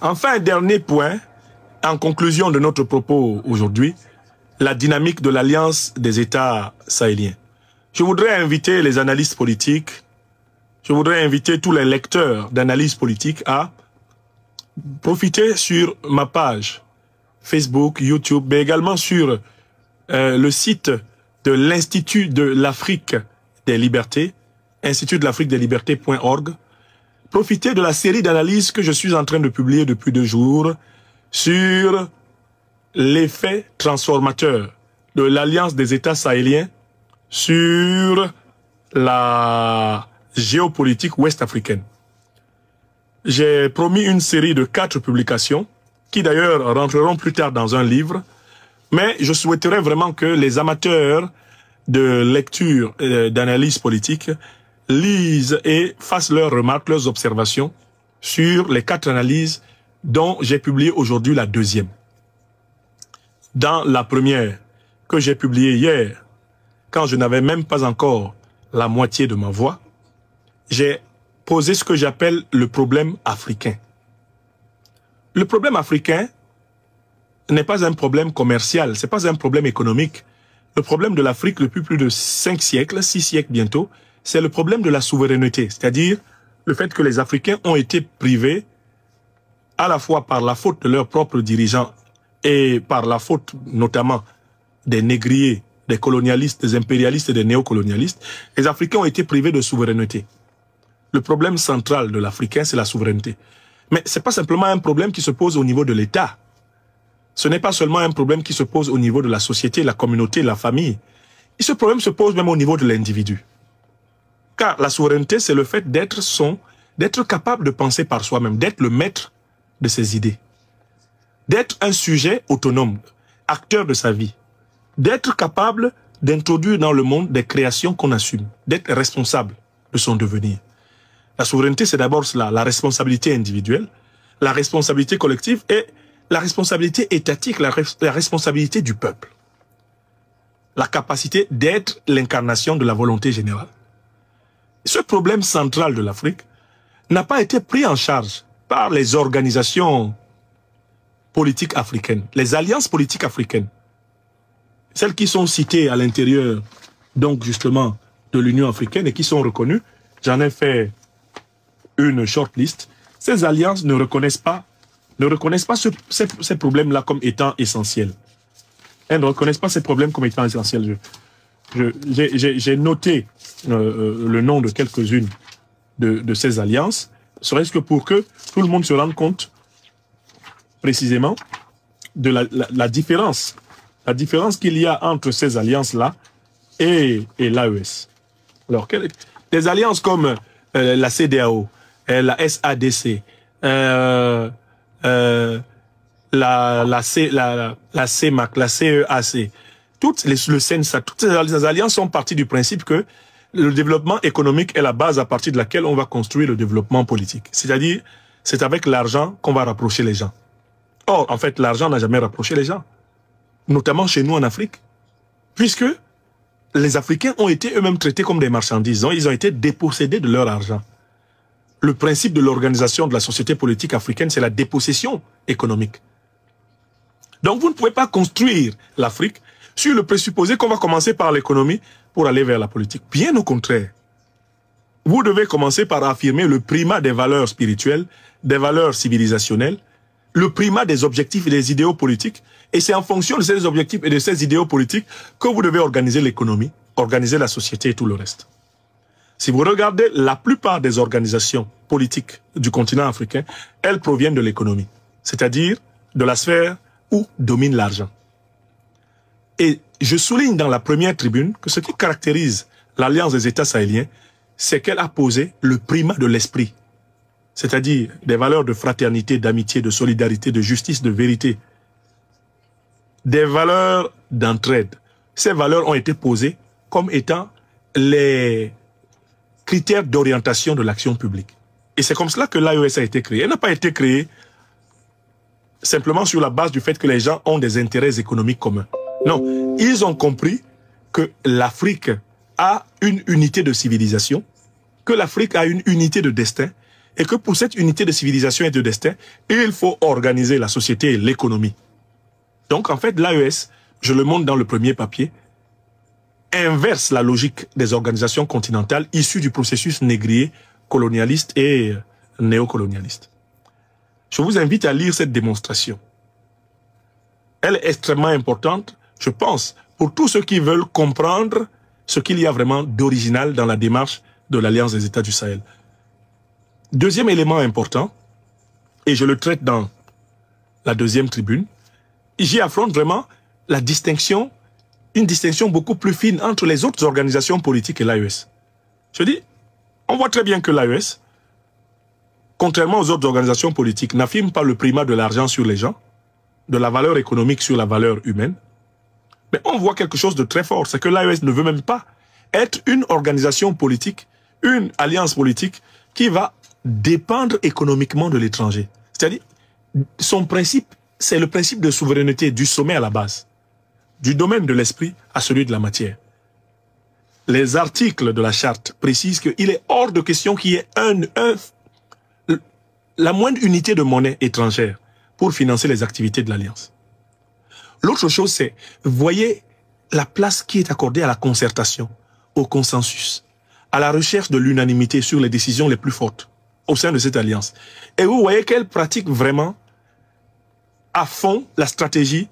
Enfin, dernier point, en conclusion de notre propos aujourd'hui, la dynamique de l'alliance des États sahéliens. Je voudrais inviter les analystes politiques, je voudrais inviter tous les lecteurs d'analyse politique à profiter sur ma page Facebook, YouTube, mais également sur euh, le site de l'Institut de l'Afrique des libertés, institut de l'Afrique des profiter de la série d'analyses que je suis en train de publier depuis deux jours sur l'effet transformateur de l'Alliance des États sahéliens sur la géopolitique ouest-africaine. J'ai promis une série de quatre publications qui d'ailleurs rentreront plus tard dans un livre, mais je souhaiterais vraiment que les amateurs de lecture, euh, d'analyse politique lisent et fassent leurs remarques, leurs observations sur les quatre analyses dont j'ai publié aujourd'hui la deuxième. Dans la première que j'ai publiée hier, quand je n'avais même pas encore la moitié de ma voix, j'ai posé ce que j'appelle le problème africain. Le problème africain n'est pas un problème commercial, c'est pas un problème économique. Le problème de l'Afrique depuis plus de cinq siècles, six siècles bientôt, c'est le problème de la souveraineté, c'est-à-dire le fait que les Africains ont été privés à la fois par la faute de leurs propres dirigeants et par la faute notamment des négriers, des colonialistes, des impérialistes et des néocolonialistes, les Africains ont été privés de souveraineté. Le problème central de l'Africain, c'est la souveraineté. Mais c'est pas simplement un problème qui se pose au niveau de l'État. Ce n'est pas seulement un problème qui se pose au niveau de la société, la communauté, la famille. ce problème se pose même au niveau de l'individu. Car la souveraineté, c'est le fait d'être son, d'être capable de penser par soi-même, d'être le maître de ses idées, d'être un sujet autonome, acteur de sa vie, d'être capable d'introduire dans le monde des créations qu'on assume, d'être responsable de son devenir. La souveraineté, c'est d'abord cela, la responsabilité individuelle, la responsabilité collective et la responsabilité étatique, la responsabilité du peuple. La capacité d'être l'incarnation de la volonté générale ce problème central de l'Afrique n'a pas été pris en charge par les organisations politiques africaines, les alliances politiques africaines, celles qui sont citées à l'intérieur, donc justement, de l'Union africaine et qui sont reconnues. J'en ai fait une short list. Ces alliances ne reconnaissent pas, ne reconnaissent pas ces, ces problèmes-là comme étant essentiels. Elles ne reconnaissent pas ces problèmes comme étant essentiels. J'ai noté euh, euh, le nom de quelques-unes de, ces alliances, serait-ce que pour que tout le monde se rende compte précisément de la, différence, la différence qu'il y a entre ces alliances-là et, l'AES. Alors, des alliances comme euh, la CDAO, la SADC, la, la CEMAC, la CEAC, toutes les, le ça, toutes ces alliances sont parties du principe que le développement économique est la base à partir de laquelle on va construire le développement politique. C'est-à-dire, c'est avec l'argent qu'on va rapprocher les gens. Or, en fait, l'argent n'a jamais rapproché les gens, notamment chez nous en Afrique, puisque les Africains ont été eux-mêmes traités comme des marchandises. ils ont été dépossédés de leur argent. Le principe de l'organisation de la société politique africaine, c'est la dépossession économique. Donc, vous ne pouvez pas construire l'Afrique sur le présupposé qu'on va commencer par l'économie pour aller vers la politique. Bien au contraire. Vous devez commencer par affirmer le primat des valeurs spirituelles, des valeurs civilisationnelles, le primat des objectifs et des idéaux politiques. Et c'est en fonction de ces objectifs et de ces idéaux politiques que vous devez organiser l'économie, organiser la société et tout le reste. Si vous regardez la plupart des organisations politiques du continent africain, elles proviennent de l'économie, c'est-à-dire de la sphère où domine l'argent. Et je souligne dans la première tribune que ce qui caractérise l'Alliance des États sahéliens, c'est qu'elle a posé le primat de l'esprit, c'est-à-dire des valeurs de fraternité, d'amitié, de solidarité, de justice, de vérité, des valeurs d'entraide. Ces valeurs ont été posées comme étant les critères d'orientation de l'action publique. Et c'est comme cela que l'AES a été créée. Elle n'a pas été créée simplement sur la base du fait que les gens ont des intérêts économiques communs. Non, ils ont compris que l'Afrique a une unité de civilisation, que l'Afrique a une unité de destin, et que pour cette unité de civilisation et de destin, il faut organiser la société et l'économie. Donc en fait, l'AES, je le montre dans le premier papier, inverse la logique des organisations continentales issues du processus négrier, colonialiste et euh, néocolonialiste. Je vous invite à lire cette démonstration. Elle est extrêmement importante je pense, pour tous ceux qui veulent comprendre ce qu'il y a vraiment d'original dans la démarche de l'Alliance des États du Sahel. Deuxième élément important, et je le traite dans la deuxième tribune, j'y affronte vraiment la distinction, une distinction beaucoup plus fine entre les autres organisations politiques et l'AES. Je dis, on voit très bien que l'AES, contrairement aux autres organisations politiques, n'affirme pas le primat de l'argent sur les gens, de la valeur économique sur la valeur humaine, mais on voit quelque chose de très fort, c'est que l'AES ne veut même pas être une organisation politique, une alliance politique qui va dépendre économiquement de l'étranger. C'est-à-dire, son principe, c'est le principe de souveraineté du sommet à la base, du domaine de l'esprit à celui de la matière. Les articles de la charte précisent qu'il est hors de question qu'il y ait la moindre unité de monnaie étrangère pour financer les activités de l'Alliance. L'autre chose, c'est, voyez la place qui est accordée à la concertation, au consensus, à la recherche de l'unanimité sur les décisions les plus fortes au sein de cette alliance. Et vous voyez qu'elle pratique vraiment à fond la stratégie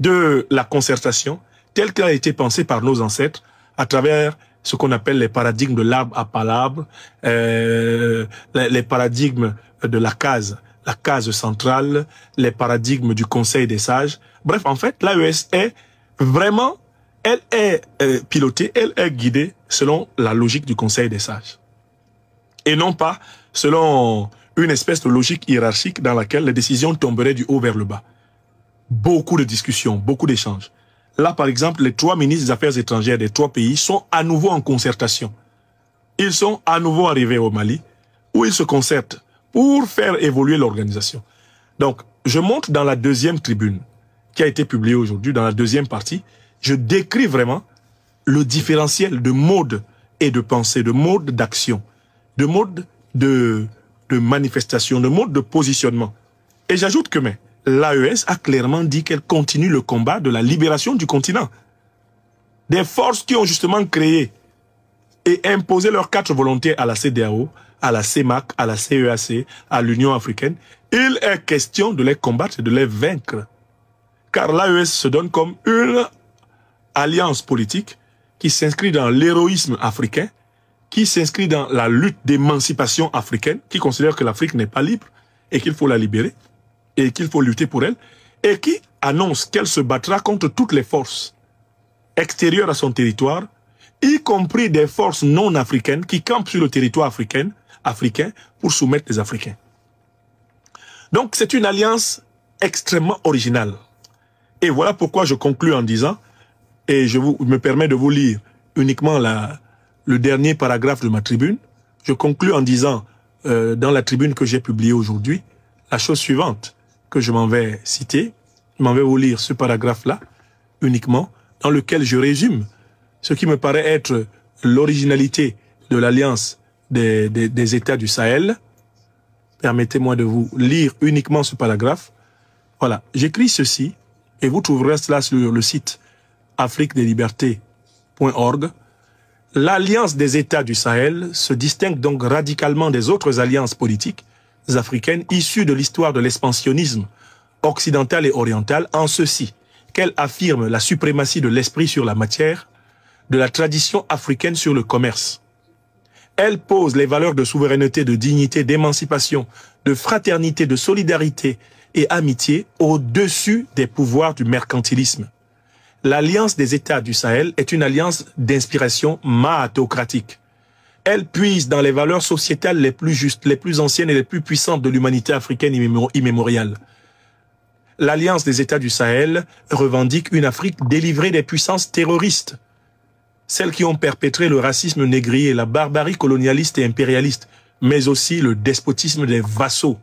de la concertation telle qu'elle a été pensée par nos ancêtres à travers ce qu'on appelle les paradigmes de l'arbre à palabre, euh, les paradigmes de la case la case centrale, les paradigmes du Conseil des sages. Bref, en fait, l'AES est vraiment, elle est euh, pilotée, elle est guidée selon la logique du Conseil des sages. Et non pas selon une espèce de logique hiérarchique dans laquelle les décisions tomberaient du haut vers le bas. Beaucoup de discussions, beaucoup d'échanges. Là, par exemple, les trois ministres des Affaires étrangères des trois pays sont à nouveau en concertation. Ils sont à nouveau arrivés au Mali, où ils se concertent pour faire évoluer l'organisation. Donc, je montre dans la deuxième tribune qui a été publiée aujourd'hui, dans la deuxième partie, je décris vraiment le différentiel de mode et de pensée, de mode d'action, de mode de, de manifestation, de mode de positionnement. Et j'ajoute que mais l'AES a clairement dit qu'elle continue le combat de la libération du continent. Des forces qui ont justement créé et imposer leurs quatre volontés à la CDAO, à la CEMAC, à la CEAC, e à l'Union africaine, il est question de les combattre et de les vaincre. Car l'AES se donne comme une alliance politique qui s'inscrit dans l'héroïsme africain, qui s'inscrit dans la lutte d'émancipation africaine, qui considère que l'Afrique n'est pas libre et qu'il faut la libérer et qu'il faut lutter pour elle, et qui annonce qu'elle se battra contre toutes les forces extérieures à son territoire y compris des forces non africaines qui campent sur le territoire africain, africain pour soumettre les Africains. Donc c'est une alliance extrêmement originale. Et voilà pourquoi je conclus en disant, et je vous, me permets de vous lire uniquement le dernier paragraphe de ma tribune, je conclus en disant, euh, dans la tribune que j'ai publiée aujourd'hui, la chose suivante que je m'en vais citer, je m'en vais vous lire ce paragraphe-là uniquement, dans lequel je résume ce qui me paraît être l'originalité de l'alliance des, États du Sahel. Permettez-moi de vous lire uniquement ce paragraphe. Voilà, j'écris ceci et vous trouverez cela sur le site afriquesdeslibertés.org. L'alliance des États du Sahel se distingue donc radicalement des autres alliances politiques africaines issues de l'histoire de l'expansionnisme occidental et oriental en ceci qu'elle affirme la suprématie de l'esprit sur la matière, de la tradition africaine sur le commerce. Elle pose les valeurs de souveraineté, de dignité, d'émancipation, de fraternité, de solidarité et amitié au-dessus des pouvoirs du mercantilisme. L'Alliance des États du Sahel est une alliance d'inspiration maatocratique. Elle puise dans les valeurs sociétales les plus justes, les plus anciennes et les plus puissantes de l'humanité africaine immémoriale. L'Alliance des États du Sahel revendique une Afrique délivrée des puissances terroristes, celles qui ont perpétré le racisme négrier, la barbarie colonialiste et impérialiste, mais aussi le despotisme des vassaux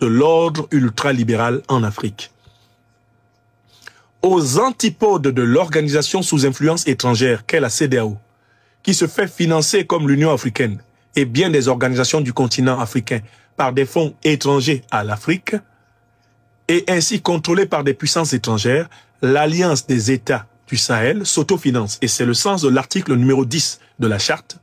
de l'ordre ultralibéral en Afrique. Aux antipodes de l'organisation sous influence étrangère qu'est la CDAO, qui se fait financer comme l'Union africaine et bien des organisations du continent africain par des fonds étrangers à l'Afrique, et ainsi contrôlée par des puissances étrangères, l'Alliance des États du Sahel s'autofinance. Et c'est le sens de l'article numéro 10 de la charte.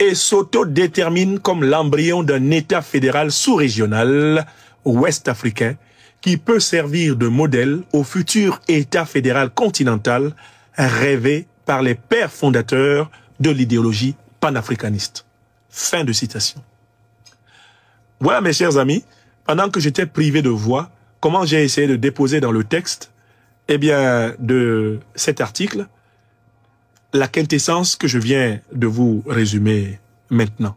Et s'autodétermine comme l'embryon d'un État fédéral sous-régional ouest-africain qui peut servir de modèle au futur État fédéral continental rêvé par les pères fondateurs de l'idéologie panafricaniste. Fin de citation. Voilà mes chers amis, pendant que j'étais privé de voix, comment j'ai essayé de déposer dans le texte eh bien, de cet article, la quintessence que je viens de vous résumer maintenant.